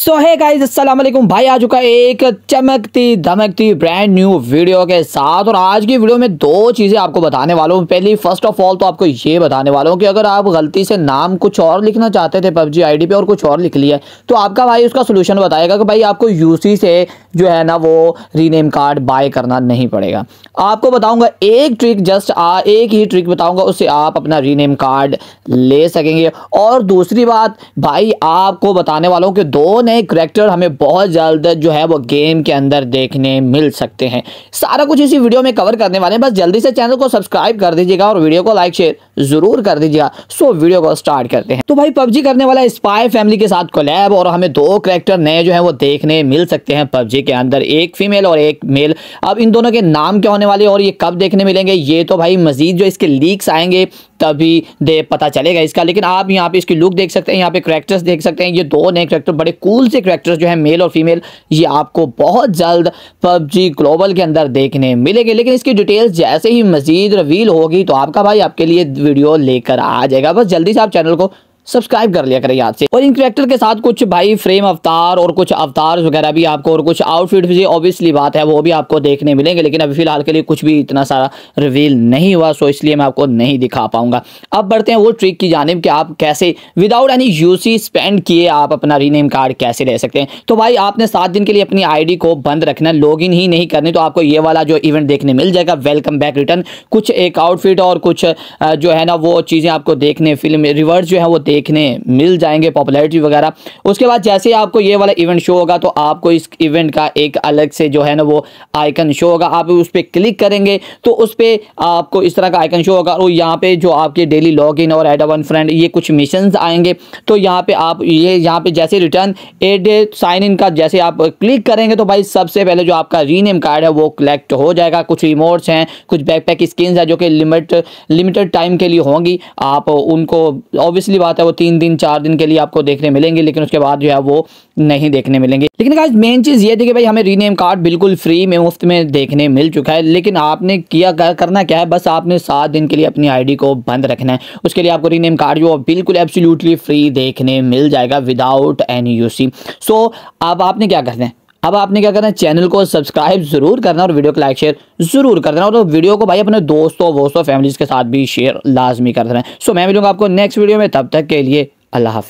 सो है गाइज असलम भाई आ चुका एक चमकती धमकती ब्रांड न्यू वीडियो के साथ और आज की वीडियो में दो चीज़ें आपको बताने वाला हूँ पहली फर्स्ट ऑफ ऑल तो आपको ये बताने वाला हूँ कि अगर आप गलती से नाम कुछ और लिखना चाहते थे पबजी आईडी पे और कुछ और लिख लिया तो आपका भाई उसका सोल्यूशन बताएगा कि भाई आपको यूसी से जो है ना वो रीनेम कार्ड बाय करना नहीं पड़ेगा आपको बताऊँगा एक ट्रिक जस्ट आ, एक ही ट्रिक बताऊँगा उससे आप अपना रीनेम कार्ड ले सकेंगे और दूसरी बात भाई आपको बताने वाला हूँ कि दो नए करेक्टर हमें बहुत जल्द जो है वो गेम के अंदर देखने मिल सकते हैं सारा कुछ इसी वीडियो में कवर करने वाले हैं बस जल्दी से चैनल को सब्सक्राइब कर दीजिएगा और वीडियो को लाइक शेयर ज़रूर कर दीजिएगा सो वीडियो को स्टार्ट करते हैं तो भाई पबजी करने वाला स्पाई फैमिली के साथ कोलैब और हमें दो करेक्टर नए जो है वो देखने मिल सकते हैं पबजी के अंदर एक फीमेल और एक मेल अब इन दोनों के नाम क्या होने वाले और ये कब देखने मिलेंगे ये तो भाई मजीद जो इसके लीक्स आएंगे तभी दे पता चलेगा इसका लेकिन आप यहाँ पे इसकी लुक देख सकते हैं यहाँ पे करेक्टर्स देख सकते हैं ये दो नए करेक्टर बड़े कूल कूल से करेक्टर्स जो है मेल और फीमेल ये आपको बहुत जल्द पबजी ग्लोबल के अंदर देखने मिलेंगे लेकिन इसकी डिटेल्स जैसे ही मजीद रिवील होगी तो आपका भाई आपके लिए वीडियो लेकर आ जाएगा बस जल्दी से आप चैनल को सब्सक्राइब कर लिया करें याद से और इन करेक्टर के साथ कुछ भाई फ्रेम अवतार और कुछ अवतार वगैरह भी आपको और कुछ आउटफिट भी ऑब्वियसली बात है वो भी आपको देखने मिलेंगे लेकिन अभी फिलहाल के लिए कुछ भी इतना सारा रिवील नहीं हुआ सो इसलिए मैं आपको नहीं दिखा पाऊंगा अब बढ़ते हैं वो ट्रिक की जानब कि आप कैसे विदाउट एनी यूसी स्पेंड किए आप अपना रीनेम कार्ड कैसे ले सकते हैं तो भाई आपने सात दिन के लिए अपनी आई को बंद रखना लॉग ही नहीं करनी तो आपको ये वाला जो इवेंट देखने मिल जाएगा वेलकम बैक रिटर्न कुछ एक आउटफिट और कुछ जो है ना वो चीज़ें आपको देखने फिल्म रिवर्स जो है वो देखने मिल जाएंगे पॉपुलैरिटी वगैरह उसके बाद जैसे ही आपको ये वाला इवेंट शो होगा तो आपको इस इवेंट का एक अलग से जो है ना वो आइकन शो होगा आप उस पर क्लिक करेंगे तो उस पर आपको इस तरह का आइकन शो होगा और यहाँ पे जो आपके डेली लॉग इन और एड वन फ्रेंड ये कुछ मिशन आएंगे तो यहाँ पे आप ये यहाँ पे जैसे रिटर्न एड साइन इन का जैसे आप क्लिक करेंगे तो भाई सबसे पहले जो आपका रीनेम कार्ड है वो कलेक्ट हो जाएगा कुछ रिमोट्स हैं कुछ बैकपैक स्किन्स हैं जो कि लिमिट लिमिटेड टाइम के लिए होंगी आप उनको ऑब्वियसली बात है वो तीन दिन चार दिन के लिए आपको देखने मिलेंगे लेकिन उसके बाद जो है वो नहीं देखने मिलेंगे लेकिन गाइज मेन चीज़ ये थी कि भाई हमें रीनेम कार्ड बिल्कुल फ्री में मुफ्त में देखने मिल चुका है लेकिन आपने किया करना क्या है बस आपने सात दिन के लिए अपनी आई को बंद रखना है उसके लिए आपको रीनेम कार्ड जो बिल्कुल एब्सोल्यूटली फ्री देखने मिल जाएगा विदाउट एन सो अब आपने क्या करना है अब आपने क्या करना है चैनल को सब्सक्राइब जरूर करना और वीडियो को लाइक शेयर जरूर कर देना और तो वीडियो को भाई अपने दोस्तों वोस्तों फैमिलीज के साथ भी शेयर लाजमी कर देना सो मैं मिलूंगा आपको नेक्स्ट वीडियो में तब तक के लिए अल्लाह हाफि